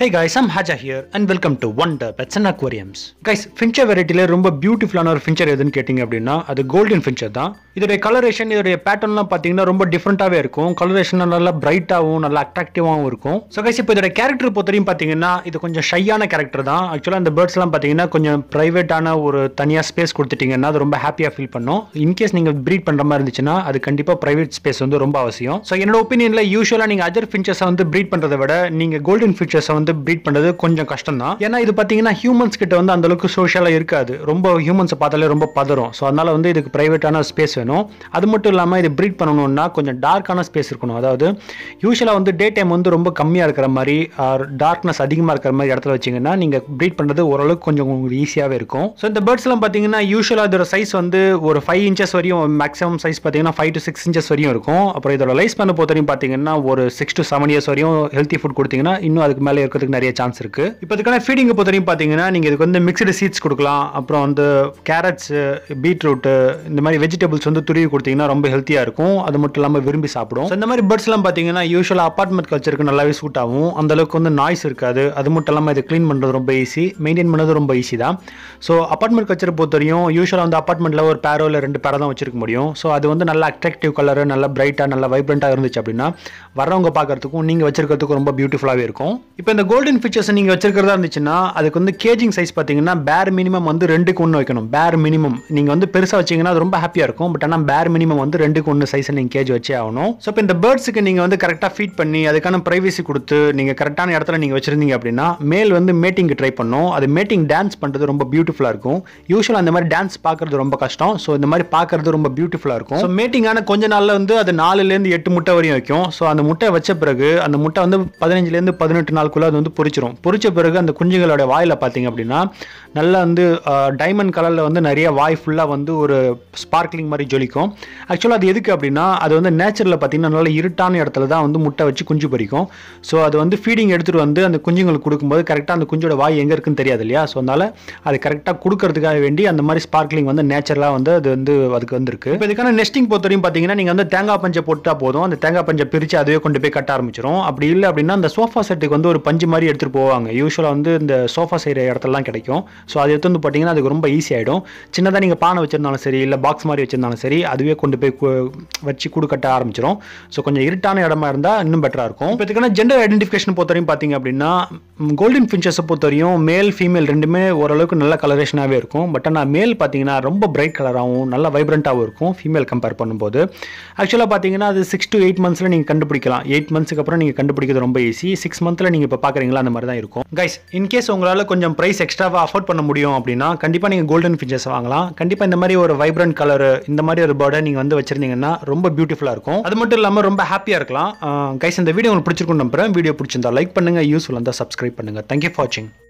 hey guys I'm Haja here and welcome to wonder pets and aquariums guys ஃபின்ச்சர் வெரைட்டியில் ரொம்ப பியூட்டிஃபுல்லான ஒரு ஃபின்ச்சர் எதுன்னு கேட்டிங்க அப்படின்னா அது கோல்டன் ஃபின்ச்சர் தான் இதோடைய கலரேஷன் இதோடைய பேட்டர்ன்லாம் பார்த்தீங்கன்னா ரொம்ப டிஃப்ரெண்ட்டாகவே இருக்கும் கலரேஷன் நல்லா பிரைட்டாகவும் நல்லா அட்ராக்டிவாகவும் இருக்கும் ஸோ கைஸ் இப்போ இதோட கேரக்டர் பொறுத்தவரையும் பார்த்தீங்கன்னா இது கொஞ்சம் ஷையான கேரக்டர் தான் ஆக்சுவலாக அந்த பேர்ட்ஸ்லாம் பார்த்தீங்கன்னா கொஞ்சம் ப்ரைவேட்டான ஒரு தனியாக ஸ்பேஸ் கொடுத்துட்டிங்கன்னா அது ரொம்ப ஹாப்பியாக ஃபீல் பண்ணும் இன்கேஸ் நீங்கள் ப்ரீட் பண்ணுற மாதிரி இருந்துச்சுன்னா அது கண்டிப்பாக ப்ரைவேட் ஸ்பேஸ் வந்து ரொம்ப அவசியம் ஸோ என்னோட ஒப்பீனியனில் யூஸ்வலாக நீங்கள் அதர் ஃபின்ச்சர்ஸை வந்து ப்ரீட் பண்ணுறத விட நீங்கள் கோல்டன் ஃபின்ச்சர்ஸை வந்து வந்து ப்ரீட் பண்றது கொஞ்சம் கஷ்டம் தான் ஏன்னா இது பார்த்தீங்கன்னா ஹியூமன்ஸ் கிட்ட வந்து அந்த அளவுக்கு சோஷியலாக இருக்காது ரொம்ப ஹியூமன்ஸை பார்த்தாலே ரொம்ப பதறும் ஸோ அதனால் வந்து இதுக்கு ப்ரைவேட்டான ஸ்பேஸ் வேணும் அது மட்டும் இல்லாமல் இது ப்ரீட் பண்ணணும்னா கொஞ்சம் டார்க்கான ஸ்பேஸ் இருக்கணும் அதாவது யூஸ்வலா வந்து டே டைம் வந்து ரொம்ப கம்மியாக இருக்கிற மாதிரி டார்க்னஸ் அதிகமாக இருக்கிற மாதிரி இடத்துல வச்சிங்கன்னா நீங்கள் ப்ரீட் பண்ணுறது ஓரளவுக்கு கொஞ்சம் உங்களுக்கு ஈஸியாகவே இருக்கும் ஸோ இந்த பேர்ட்ஸ் எல்லாம் பார்த்தீங்கன்னா யூஸ்வலா இதோட சைஸ் வந்து ஒரு ஃபைவ் இன்ச்சஸ் வரையும் மேக்ஸிமம் சைஸ் பார்த்தீங்கன்னா ஃபைவ் டு சிக்ஸ் இன்ச்சஸ் வரையும் இருக்கும் அப்புறம் இதோட லைஃப் பண்ண பொறுத்தவரையும் பார்த்தீங்கன்னா ஒரு சிக்ஸ் டு செவன் இயர்ஸ் வரையும் ஹெல்த்தி ஃபுட் கொடுத்தீங்கன்னா இன்னும் அதுக்கு மேலே இருக்க கொடுக்கறதுக்கு நிறைய சான்ஸ் இருக்கு இப்போ இதுக்கான ஃபீடிங் பொறுத்தவரையும் பார்த்தீங்கன்னா நீங்க இதுக்கு வந்து மிக்சடு சீட்ஸ் கொடுக்கலாம் அப்புறம் வந்து கேரட்ஸ் பீட்ரூட்டு இந்த மாதிரி வெஜிடபிள்ஸ் வந்து துருவி கொடுத்தீங்கன்னா ரொம்ப ஹெல்த்தியாக இருக்கும் அது மட்டும் இல்லாமல் விரும்பி சாப்பிடும் இந்த மாதிரி எல்லாம் பார்த்தீங்கன்னா யூஸ்வலா அப்பார்ட்மெண்ட் கல்ச்சருக்கு நல்லாவே சூட் ஆகும் அந்த அளவுக்கு வந்து நாய்ஸ் இருக்காது அது மட்டும் இல்லாமல் இதை க்ளீன் பண்ணுறது ரொம்ப ஈஸி மெயின்டைன் பண்ணுறது ரொம்ப ஈஸி தான் ஸோ அப்பார்ட்மெண்ட் கல்ச்சர் பொறுத்தவரையும் யூஸ்வலா வந்து அப்பார்ட்மெண்ட்டில் ஒரு பேரோ இல்லை ரெண்டு பேரோ தான் வச்சிருக்க முடியும் ஸோ அது வந்து நல்லா அட்ராக்டிவ் கலர் நல்லா பிரைட்டா நல்லா வைப்ரண்டா இருந்துச்சு அப்படின்னா வரவங்க பார்க்கறதுக்கும் நீங்கள் வச்சிருக்கிறதுக்கும் ரொம்ப பியூட்டிஃபுல்லாகவே இருக்கும் இப்போ இந்த கோல்டன் ஃபீச்சர்ஸ் நீங்கள் வச்சிருக்கிறதா இருந்துச்சுன்னா அதுக்கு வந்து கேஜிங் சைஸ் பார்த்தீங்கன்னா பேர் மினிமம் வந்து ரெண்டுக்கு ஒன்று வைக்கணும் பேர் மினிமம் நீங்கள் வந்து பெருசாக வச்சிங்கன்னா அது ரொம்ப ஹாப்பியாக இருக்கும் பட் ஆனால் பேர் மினிமம் வந்து ரெண்டுக்கு ஒன்று சைஸ் நீங்கள் கேஜ் வச்சே ஆகணும் ஸோ இப்போ இந்த பேர்ட்ஸுக்கு நீங்கள் வந்து கரெக்டாக ஃபீட் பண்ணி அதுக்கான ப்ரைவசி கொடுத்து நீங்கள் கரெக்டான இடத்துல நீங்கள் வச்சிருந்தீங்க அப்படின்னா மேல் வந்து மேட்டிங்க்கு ட்ரை பண்ணும் அது மேட்டிங் டான்ஸ் பண்ணுறது ரொம்ப பியூட்டிஃபுல்லாக இருக்கும் யூஸ்வலாக அந்த மாதிரி டான்ஸ் பார்க்குறது ரொம்ப கஷ்டம் ஸோ இந்த மாதிரி பார்க்குறது ரொம்ப பியூட்டிஃபுல்லாக இருக்கும் ஸோ மேட்டிங்கான கொஞ்ச நாளில் வந்து அது நாலுலேருந்து எட்டு முட்டை வரையும் வைக்கும் ஸோ அந்த முட்டை வச்ச பிறகு அந்த முட்டை வந்து பதினஞ்சுலேருந்து பதினெட்டு நாளுக்குள்ளே அது வந்து பொறிச்சிரும் பொறிச்ச பிறகு அந்த குஞ்சுகளோட வாயில் பார்த்தீங்க அப்படின்னா நல்லா வந்து டைமண்ட் கலரில் வந்து நிறைய வாய் ஃபுல்லாக வந்து ஒரு ஸ்பார்க்லிங் மாதிரி ஜொலிக்கும் ஆக்சுவலாக அது எதுக்கு அப்படின்னா அது வந்து நேச்சரில் பார்த்தீங்கன்னா நல்லா இருட்டான இடத்துல தான் வந்து முட்டை வச்சு குஞ்சு பறிக்கும் ஸோ அது வந்து ஃபீடிங் எடுத்துகிட்டு வந்து அந்த குஞ்சுங்களுக்கு கொடுக்கும்போது கரெக்டாக அந்த குஞ்சோட வாய் எங்கே இருக்குன்னு தெரியாது இல்லையா ஸோ அதனால் அது கரெக்டாக கொடுக்கறதுக்காக வேண்டி அந்த மாதிரி ஸ்பார்க்லிங் வந்து நேச்சரலாக வந்து அது வந்து அதுக்கு வந்துருக்கு இப்போ இதுக்கான நெஸ்டிங் பொறுத்தவரையும் பார்த்தீங்கன்னா நீங்கள் வந்து தேங்காய் பஞ்சை போட்டால் போதும் அந்த தேங்காய் பஞ்சை பிரித்து அதுவே கொண்டு போய் கட்ட ஆரம்பிச்சிடும் அப்படி இல்லை அப்படின்னா அந்த சோஃபா செட்டுக்கு வந்து ஒரு பஞ்சு மாதிரி எடுத்துகிட்டு போவாங்க யூஸ்வலாக வந்து இந்த சோஃபா செய்கிற இடத்துலலாம் கிடைக்கும் ஸோ அது எடுத்து வந்து பார்த்தீங்கன்னா அதுக்கு ரொம்ப ஈஸி ஆகிடும் சின்னதாக நீங்கள் பானை வச்சுருந்தாலும் சரி இல்லை பாக்ஸ் மாதிரி வச்சுருந்தாலும் சரி அதுவே கொண்டு போய் வச்சு கூடு கட்ட ஆரம்பிச்சிடும் ஸோ கொஞ்சம் இருட்டான இடமா இருந்தால் இன்னும் பெட்டராக இருக்கும் இப்போ இதுக்கான ஜெண்டர் ஐடென்டிஃபிகேஷன் பொறுத்தவரையும் பார்த்தீங்க அப்படின்னா கோல்டன் பொறுத்த பொறுத்தவரையும் மேல் ஃபீமேல் ரெண்டுமே ஓரளவுக்கு நல்ல கலரேஷனாகவே இருக்கும் பட் ஆனால் மேல் பார்த்தீங்கன்னா ரொம்ப பிரைட் கலராகவும் நல்லா வைப்ரண்ட்டாகவும் இருக்கும் ஃபீமேல் கம்பேர் பண்ணும்போது ஆக்சுவலாக பார்த்தீங்கன்னா அது சிக்ஸ் டு எயிட் மந்த்ஸில் நீங்கள் கண்டுபிடிக்கலாம் எயிட் மந்த்ஸுக்கு அப்புறம் நீங்கள் கண்டுபிடிக்கிறது ரொம்ப ஈஸி சிக்ஸ் மந்த்தில் நீங்கள் இப்போ பார்க்க பார்க்குறீங்களா அந்த மாதிரி தான் இருக்கும் கைஸ் இன்கேஸ் உங்களால் கொஞ்சம் ப்ரைஸ் எக்ஸ்ட்ராவாக அஃபோர்ட் பண்ண முடியும் அப்படின்னா கண்டிப்பாக நீங்கள் கோல்டன் ஃபிஞ்சஸ் வாங்கலாம் கண்டிப்பாக இந்த மாதிரி ஒரு வைப்ரண்ட் கலர் இந்த மாதிரி ஒரு பேர்டை நீங்கள் வந்து வச்சிருந்தீங்கன்னா ரொம்ப பியூட்டிஃபுல்லாக இருக்கும் அது மட்டும் இல்லாமல் ரொம்ப ஹாப்பியாக இருக்கலாம் கைஸ் இந்த வீடியோ உங்களுக்கு பிடிச்சிருக்கும் நம்புறேன் வீடியோ பிடிச்சிருந்தா லைக் பண்ணுங்கள் யூஸ்ஃபுல்லாக இருந்தால் சப்ஸ்கிரைப் பண்ணுங்கள் தேங்க்யூ ஃபார் வாட்சிங்